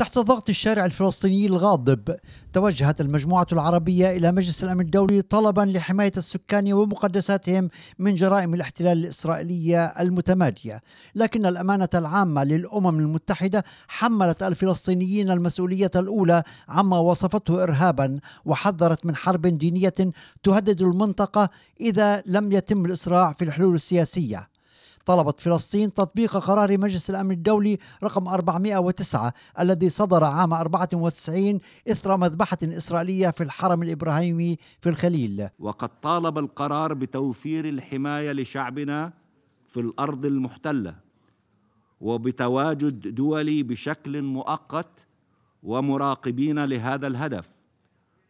تحت ضغط الشارع الفلسطيني الغاضب توجهت المجموعة العربية إلى مجلس الأمن الدولي طلبا لحماية السكان ومقدساتهم من جرائم الاحتلال الإسرائيلية المتمادية لكن الأمانة العامة للأمم المتحدة حملت الفلسطينيين المسؤولية الأولى عما وصفته إرهابا وحذرت من حرب دينية تهدد المنطقة إذا لم يتم الإسراع في الحلول السياسية طلبت فلسطين تطبيق قرار مجلس الأمن الدولي رقم 409 الذي صدر عام 94 إثر مذبحة إسرائيلية في الحرم الإبراهيمي في الخليل وقد طالب القرار بتوفير الحماية لشعبنا في الأرض المحتلة وبتواجد دولي بشكل مؤقت ومراقبين لهذا الهدف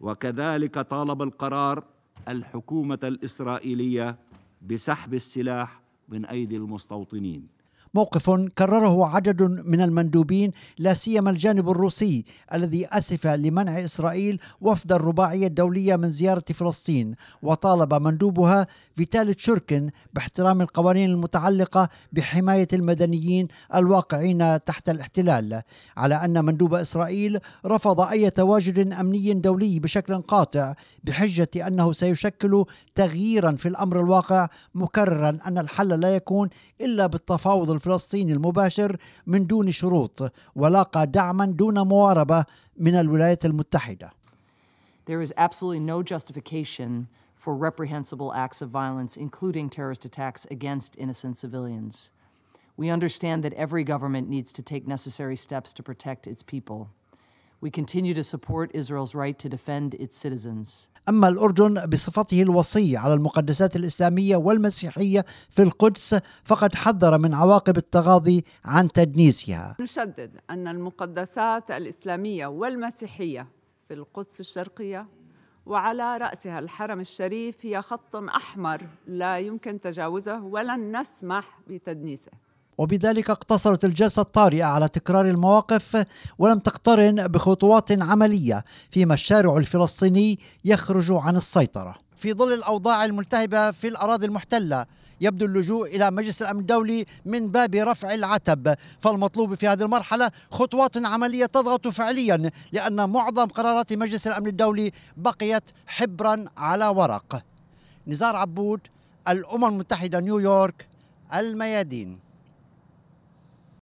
وكذلك طالب القرار الحكومة الإسرائيلية بسحب السلاح من أيدي المستوطنين موقف كرره عدد من المندوبين لا سيما الجانب الروسي الذي اسف لمنع اسرائيل وفد الرباعيه الدوليه من زياره فلسطين وطالب مندوبها فيتالي تشوركن باحترام القوانين المتعلقه بحمايه المدنيين الواقعين تحت الاحتلال على ان مندوب اسرائيل رفض اي تواجد امني دولي بشكل قاطع بحجه انه سيشكل تغييرا في الامر الواقع مكررا ان الحل لا يكون الا بالتفاوض الفلسطيني المباشر من دون شروط ولاقى دعما دون مواربه من الولايات المتحده. There is absolutely no justification for reprehensible acts of violence, including terrorist attacks against innocent civilians. We understand that every government needs to take necessary steps to protect its people. We continue to support Israel's right to defend its citizens. أما الأردن بصفته الوصي على المقدسات الإسلامية والمسيحية في القدس فقد حذر من عواقب التغاضي عن تدنيسها. نشدد أن المقدسات الإسلامية والمسيحية في القدس الشرقية وعلى رأسها الحرم الشريف هي خط أحمر لا يمكن تجاوزه ولن نسمح بتدنيسه. وبذلك اقتصرت الجلسة الطارئة على تكرار المواقف ولم تقترن بخطوات عملية فيما الشارع الفلسطيني يخرج عن السيطرة في ظل الأوضاع الملتهبة في الأراضي المحتلة يبدو اللجوء إلى مجلس الأمن الدولي من باب رفع العتب فالمطلوب في هذه المرحلة خطوات عملية تضغط فعليا لأن معظم قرارات مجلس الأمن الدولي بقيت حبرا على ورق نزار عبود الأمم المتحدة نيويورك الميادين